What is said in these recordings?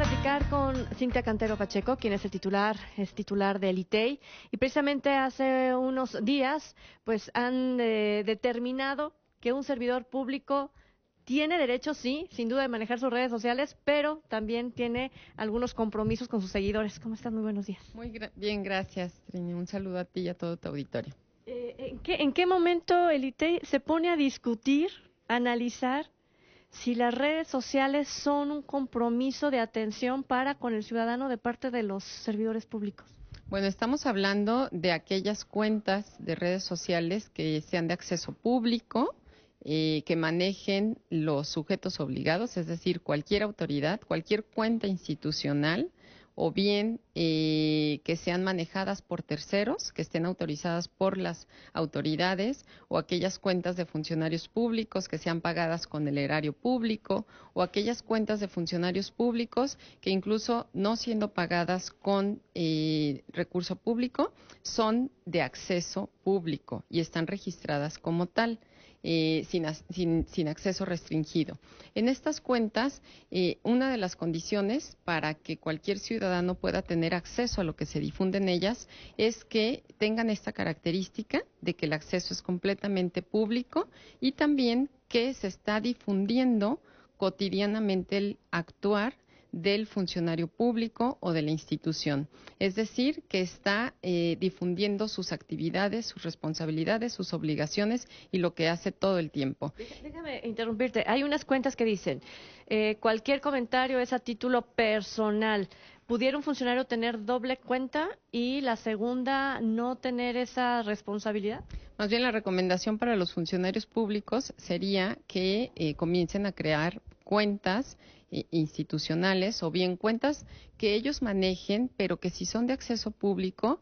platicar con Cintia Cantero Pacheco, quien es el titular, es titular del ITEI, e y precisamente hace unos días, pues han eh, determinado que un servidor público tiene derecho, sí, sin duda, de manejar sus redes sociales, pero también tiene algunos compromisos con sus seguidores. ¿Cómo estás? Muy buenos días. Muy bien, gracias, Trini. Un saludo a ti y a todo tu auditorio. Eh, ¿en, qué, momento el ITEI e se pone a discutir, analizar si las redes sociales son un compromiso de atención para con el ciudadano de parte de los servidores públicos. Bueno, estamos hablando de aquellas cuentas de redes sociales que sean de acceso público, eh, que manejen los sujetos obligados, es decir, cualquier autoridad, cualquier cuenta institucional o bien eh, que sean manejadas por terceros, que estén autorizadas por las autoridades, o aquellas cuentas de funcionarios públicos que sean pagadas con el erario público, o aquellas cuentas de funcionarios públicos que incluso no siendo pagadas con eh, recurso público, son de acceso público y están registradas como tal. Eh, sin, sin, acceso restringido. En estas cuentas, eh, una de las condiciones para que cualquier ciudadano pueda tener acceso a lo que se difunde en ellas es que tengan esta característica de que el acceso es completamente público y también que se está difundiendo cotidianamente el actuar del funcionario público o de la institución. Es decir, que está eh, difundiendo sus actividades, sus responsabilidades, sus obligaciones y lo que hace todo el tiempo. Déjame interrumpirte. Hay unas cuentas que dicen, eh, cualquier comentario es a título personal. ¿Pudiera un funcionario tener doble cuenta y la segunda no tener esa responsabilidad? Más bien la recomendación para los funcionarios públicos sería que eh, comiencen a crear cuentas institucionales o bien cuentas que ellos manejen, pero que si son de acceso público,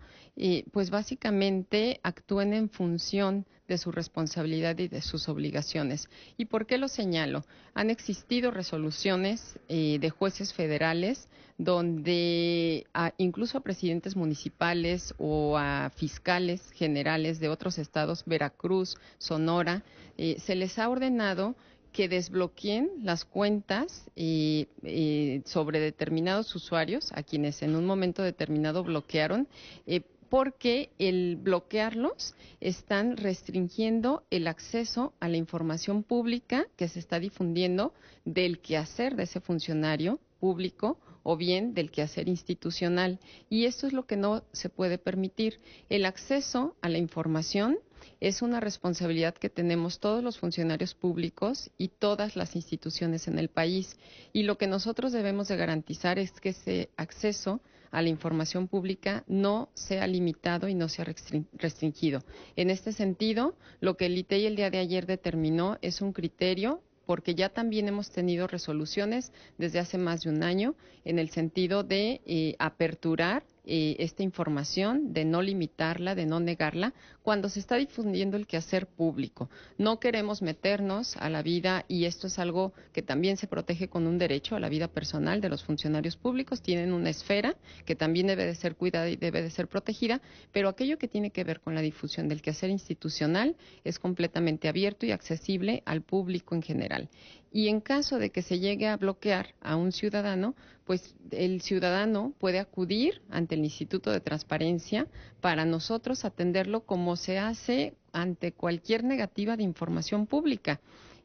pues básicamente actúen en función de su responsabilidad y de sus obligaciones. ¿Y por qué lo señalo? Han existido resoluciones eh, de jueces federales donde incluso a presidentes municipales o a fiscales generales de otros estados, Veracruz, Sonora, eh, se les ha ordenado que desbloqueen las cuentas sobre determinados usuarios a quienes en un momento determinado bloquearon. Eh, porque el bloquearlos están restringiendo el acceso a la información pública que se está difundiendo del quehacer de ese funcionario público o bien del quehacer institucional. Y esto es lo que no se puede permitir, el acceso a la información es una responsabilidad que tenemos todos los funcionarios públicos y todas las instituciones en el país. Y lo que nosotros debemos de garantizar es que ese acceso a la información pública no sea limitado y no sea restringido. En este sentido, lo que el ITEI e el día de ayer determinó es un criterio porque ya también hemos tenido resoluciones desde hace más de un año en el sentido de eh, aperturar eh, esta información, de no limitarla, de no negarla, cuando se está difundiendo el quehacer público. No queremos meternos a la vida, y esto es algo que también se protege con un derecho a la vida personal de los funcionarios públicos. Tienen una esfera que también debe de ser cuidada y debe de ser protegida, pero aquello que tiene que ver con la difusión del quehacer institucional es completamente abierto y accesible al público en general y en caso de que se llegue a bloquear a un ciudadano, pues el ciudadano puede acudir ante el Instituto de Transparencia para nosotros atenderlo como se hace ante cualquier negativa de información pública.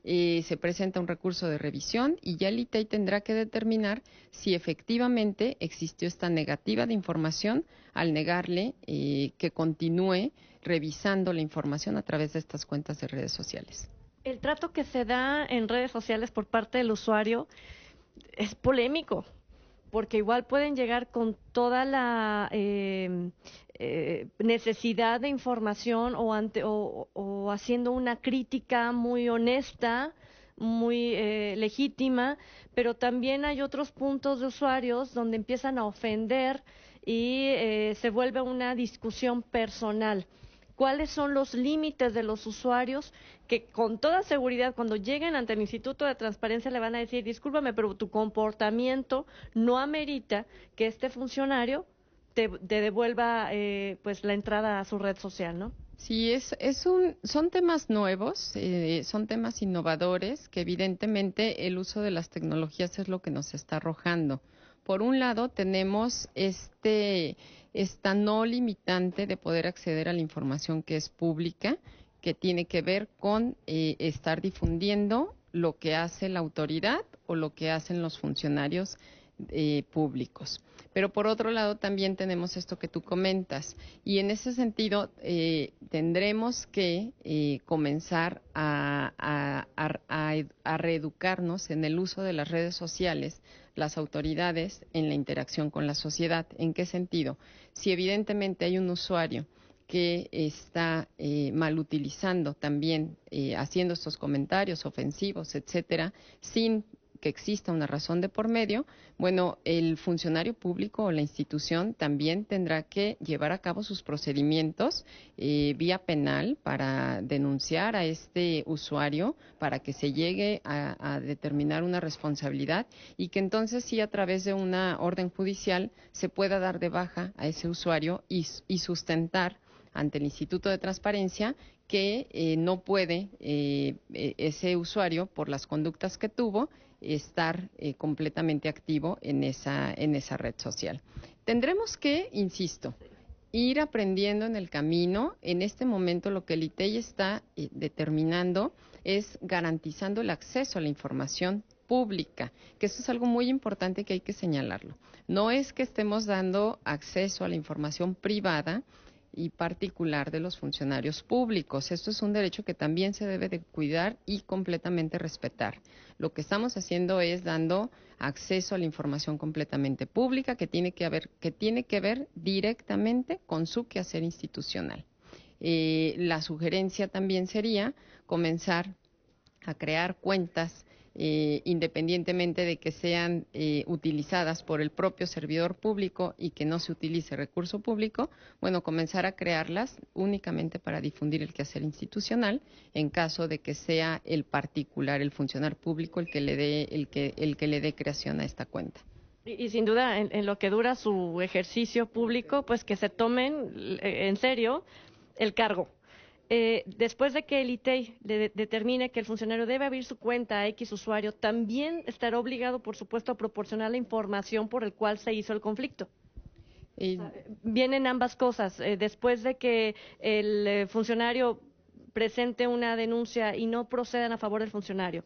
Eh, se presenta un recurso de revisión y ya el ITEI e tendrá que determinar si efectivamente existió esta negativa de información al negarle eh, que continúe revisando la información a través de estas cuentas de redes sociales. El trato que se da en redes sociales por parte del usuario es polémico, porque igual pueden llegar con toda la em, eh, necesidad de información o, haciendo una crítica muy honesta, muy eh, legítima, pero también hay otros puntos de usuarios donde empiezan a ofender y eh, se vuelve una discusión personal cuáles son los límites de los usuarios que con toda seguridad cuando lleguen ante el Instituto de Transparencia le van a decir, discúlpame, pero tu comportamiento no amerita que este funcionario te, devuelva eh, pues la entrada a su red social, ¿no? Sí, es, es un, son temas nuevos, eh, son temas innovadores que evidentemente el uso de las tecnologías es lo que nos está arrojando. Por un lado tenemos este Está no limitante de poder acceder a la información que es pública, que tiene que ver con eh, estar difundiendo lo que hace la autoridad o lo que hacen los funcionarios eh, públicos. Pero por otro lado también tenemos esto que tú comentas y en ese sentido eh, tendremos que eh, comenzar a, reeducarnos en el uso de las redes sociales, las autoridades en la interacción con la sociedad. ¿En qué sentido? Si evidentemente hay un usuario que está mal utilizando también, haciendo estos comentarios ofensivos, etcétera, sin que exista una razón de por medio, bueno, el funcionario público o la institución también tendrá que llevar a cabo sus procedimientos eh, vía penal para denunciar a este usuario, para que se llegue a, determinar una responsabilidad y que entonces sí a través de una orden judicial se pueda dar de baja a ese usuario y, sustentar ante el Instituto de Transparencia que eh, no puede eh, e, ese usuario, por las conductas que tuvo, estar eh, completamente activo en esa, en esa red social. Tendremos que, insisto, ir aprendiendo en el camino. En este momento lo que el ITEI e está eh, determinando es garantizando el acceso a la información pública, que eso es algo muy importante que hay que señalarlo. No es que estemos dando acceso a la información privada, y particular de los funcionarios públicos. Esto es un derecho que también se debe de cuidar y completamente respetar. Lo que estamos haciendo es dando acceso a la información completamente pública que tiene que, que, tiene que ver directamente con su quehacer institucional. Eh, la sugerencia también sería comenzar a crear cuentas eh, independientemente de que sean eh, utilizadas por el propio servidor público y que no se utilice recurso público, bueno, comenzar a crearlas únicamente para difundir el quehacer institucional en caso de que sea el particular, el funcionario público el que le dé el que le dé creación a esta cuenta. Y, sin duda, en, en, lo que dura su ejercicio público, pues que se tomen eh, en serio el cargo, eh, después de que el ITEI e le determine que el funcionario debe abrir su cuenta a X usuario, también estará obligado, por supuesto, a proporcionar la información por la cual se hizo el conflicto. Vienen ambas cosas. Eh, después de que el eh, funcionario presente una denuncia y no procedan a favor del funcionario,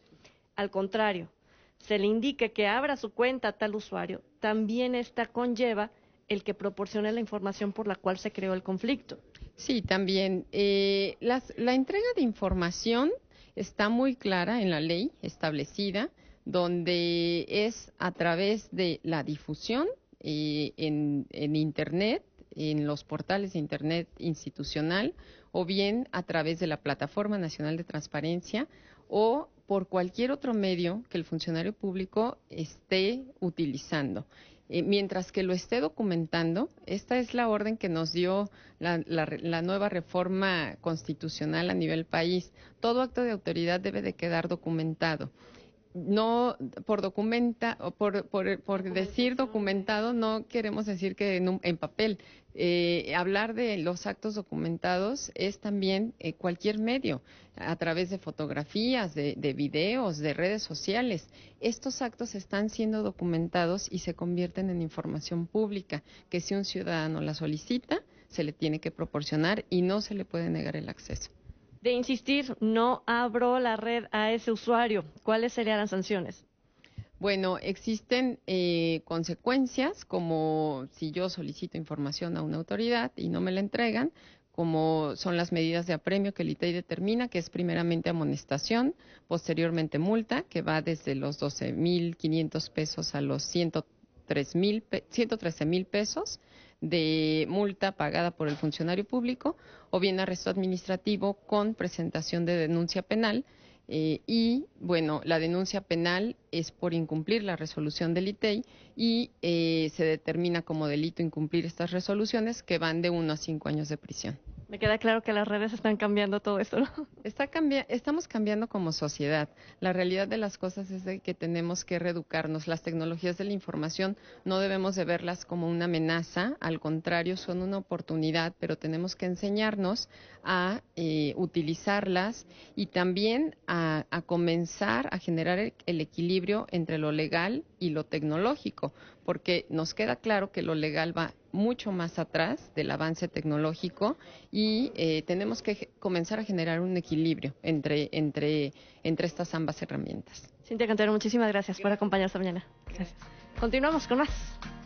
al contrario, se le indique que abra su cuenta a tal usuario, también esta conlleva el que proporcione la información por la cual se creó el conflicto. Sí, también. Eh, la entrega de información está muy clara en la ley establecida, donde es a través de la difusión eh, en Internet, en los portales de Internet institucional, o bien a través de la Plataforma Nacional de Transparencia, o por cualquier otro medio que el funcionario público esté utilizando. Eh, mientras que lo esté documentando, esta es la orden que nos dio la, la, nueva reforma constitucional a nivel país. Todo acto de autoridad debe de quedar documentado no por documenta por, decir documentado no queremos decir que en, papel eh, hablar de los actos documentados es también eh, cualquier medio a través de fotografías de, de, videos de redes sociales estos actos están siendo documentados y se convierten en información pública que si un ciudadano la solicita se le tiene que proporcionar y no se le puede negar el acceso de insistir, no abro la red a ese usuario, ¿cuáles serían las sanciones? Bueno, existen eh, consecuencias como si yo solicito información a una autoridad y no me la entregan, como son las medidas de apremio que el ITEI e determina, que es primeramente amonestación, posteriormente multa, que va desde los 12.500 pesos a los 130 113 mil pesos de multa pagada por el funcionario público o bien arresto administrativo con presentación de denuncia penal. Eh, y bueno, la denuncia penal es por incumplir la resolución del ITEI e y eh, se determina como delito incumplir estas resoluciones que van de uno a cinco años de prisión. Me queda claro que las redes están cambiando todo esto, ¿no? Está estamos cambiando como sociedad. La realidad de las cosas es de que tenemos que reeducarnos. Las tecnologías de la información no debemos de verlas como una amenaza, al contrario, son una oportunidad, pero tenemos que enseñarnos a eh, utilizarlas y también a, comenzar a generar el, el equilibrio entre lo legal y lo tecnológico, porque nos queda claro que lo legal va mucho más atrás del avance tecnológico y eh, tenemos que comenzar a generar un equilibrio entre, entre, entre estas ambas herramientas. Cintia Cantero, muchísimas gracias por acompañarnos esta mañana. Gracias. Continuamos con más.